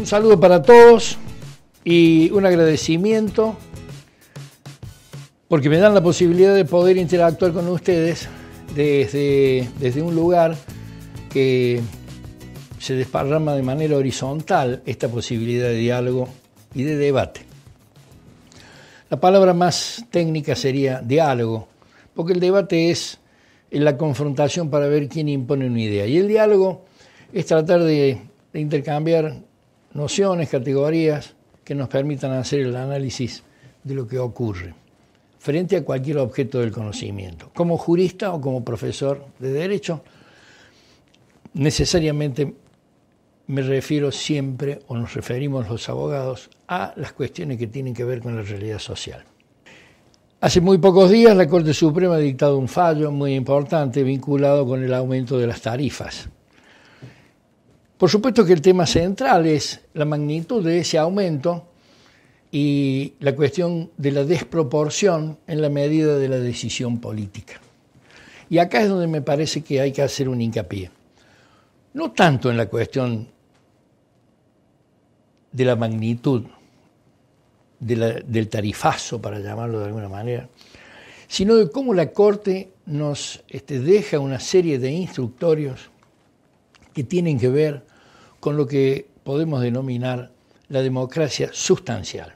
Un saludo para todos y un agradecimiento porque me dan la posibilidad de poder interactuar con ustedes desde, un lugar que se desparrama de manera horizontal esta posibilidad de diálogo y de debate. La palabra más técnica sería diálogo, porque el debate es la confrontación para ver quién impone una idea. Y el diálogo es tratar de, de intercambiar nociones, categorías que nos permitan hacer el análisis de lo que ocurre frente a cualquier objeto del conocimiento. Como jurista o como profesor de derecho, necesariamente me refiero siempre, o nos referimos los abogados, a las cuestiones que tienen que ver con la realidad social. Hace muy pocos días la Corte Suprema ha dictado un fallo muy importante vinculado con el aumento de las tarifas. Por supuesto que el tema central es la magnitud de ese aumento y la cuestión de la desproporción en la medida de la decisión política. Y acá es donde me parece que hay que hacer un hincapié. No tanto en la cuestión de la magnitud del tarifazo, para llamarlo de alguna manera, sino de cómo la Corte nos este, deja una serie de instructorios que tienen que ver con lo que podemos denominar la democracia sustancial.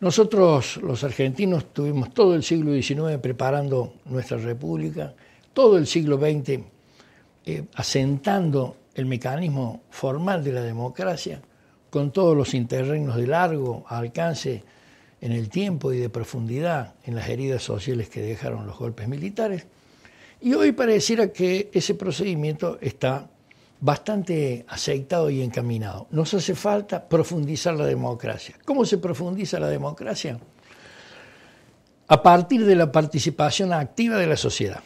Nosotros los argentinos tuvimos todo el siglo XIX preparando nuestra república, todo el siglo XX eh, asentando el mecanismo formal de la democracia, con todos los interregnos de largo alcance en el tiempo y de profundidad en las heridas sociales que dejaron los golpes militares. Y hoy pareciera que ese procedimiento está bastante aceitado y encaminado. Nos hace falta profundizar la democracia. ¿Cómo se profundiza la democracia? A partir de la participación activa de la sociedad.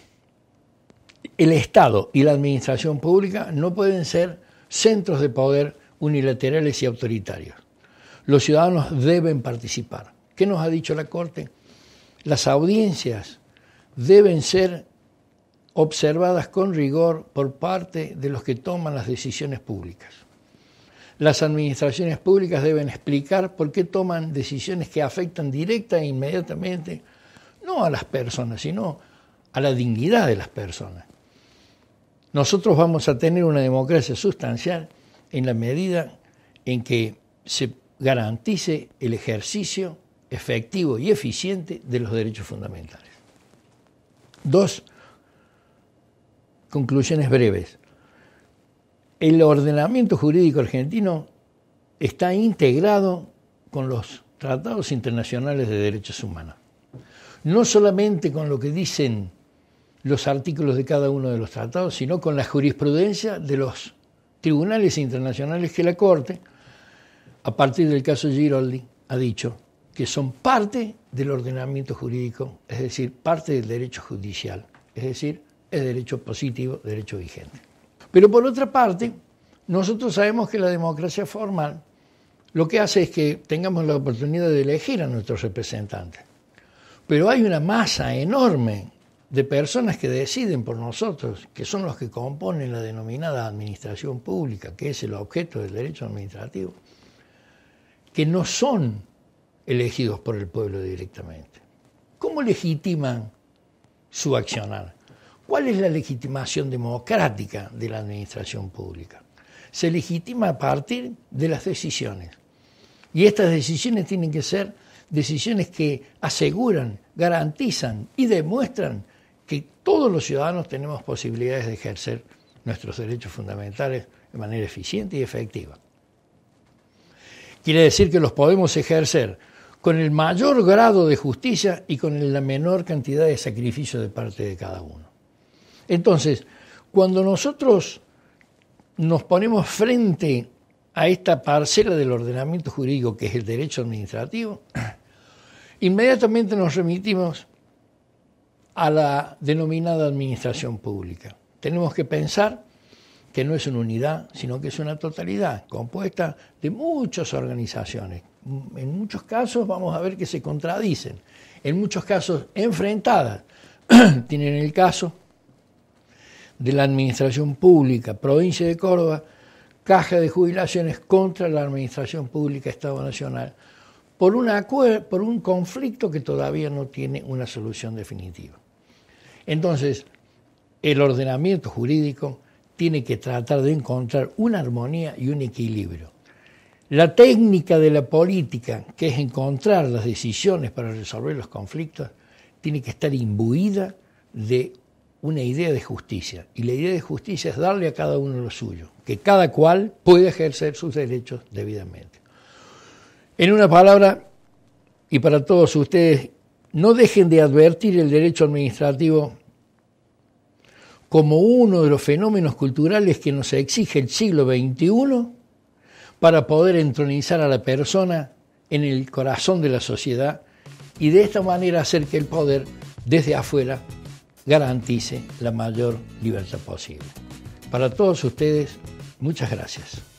El Estado y la administración pública no pueden ser centros de poder unilaterales y autoritarios. Los ciudadanos deben participar. ¿Qué nos ha dicho la Corte? Las audiencias deben ser observadas con rigor por parte de los que toman las decisiones públicas. Las administraciones públicas deben explicar por qué toman decisiones que afectan directa e inmediatamente no a las personas, sino a la dignidad de las personas. Nosotros vamos a tener una democracia sustancial en la medida en que se garantice el ejercicio efectivo y eficiente de los derechos fundamentales. Dos, conclusiones breves. El ordenamiento jurídico argentino está integrado con los tratados internacionales de derechos humanos. No solamente con lo que dicen los artículos de cada uno de los tratados, sino con la jurisprudencia de los tribunales internacionales que la Corte, a partir del caso Giroldi, ha dicho que son parte del ordenamiento jurídico, es decir, parte del derecho judicial, es decir, es derecho positivo, derecho vigente. Pero por otra parte, nosotros sabemos que la democracia formal lo que hace es que tengamos la oportunidad de elegir a nuestros representantes. Pero hay una masa enorme de personas que deciden por nosotros, que son los que componen la denominada administración pública, que es el objeto del derecho administrativo, que no son elegidos por el pueblo directamente. ¿Cómo legitiman su accionar? ¿Cuál es la legitimación democrática de la administración pública? Se legitima a partir de las decisiones. Y estas decisiones tienen que ser decisiones que aseguran, garantizan y demuestran que todos los ciudadanos tenemos posibilidades de ejercer nuestros derechos fundamentales de manera eficiente y efectiva. Quiere decir que los podemos ejercer con el mayor grado de justicia y con la menor cantidad de sacrificio de parte de cada uno. Entonces, cuando nosotros nos ponemos frente a esta parcela del ordenamiento jurídico que es el derecho administrativo, inmediatamente nos remitimos a la denominada administración pública. Tenemos que pensar que no es una unidad, sino que es una totalidad compuesta de muchas organizaciones. En muchos casos vamos a ver que se contradicen, en muchos casos enfrentadas. Tienen el caso de la Administración Pública, provincia de Córdoba, Caja de Jubilaciones contra la Administración Pública Estado Nacional, por, acuerdo por un conflicto que todavía no tiene una solución definitiva. Entonces, el ordenamiento jurídico tiene que tratar de encontrar una armonía y un equilibrio. La técnica de la política, que es encontrar las decisiones para resolver los conflictos, tiene que estar imbuida de una idea de justicia. Y la idea de justicia es darle a cada uno lo suyo, que cada cual pueda ejercer sus derechos debidamente. En una palabra, y para todos ustedes, no dejen de advertir el derecho administrativo como uno de los fenómenos culturales que nos exige el siglo XXI para poder entronizar a la persona en el corazón de la sociedad y de esta manera hacer que el poder desde afuera garantice la mayor libertad posible. Para todos ustedes, muchas gracias.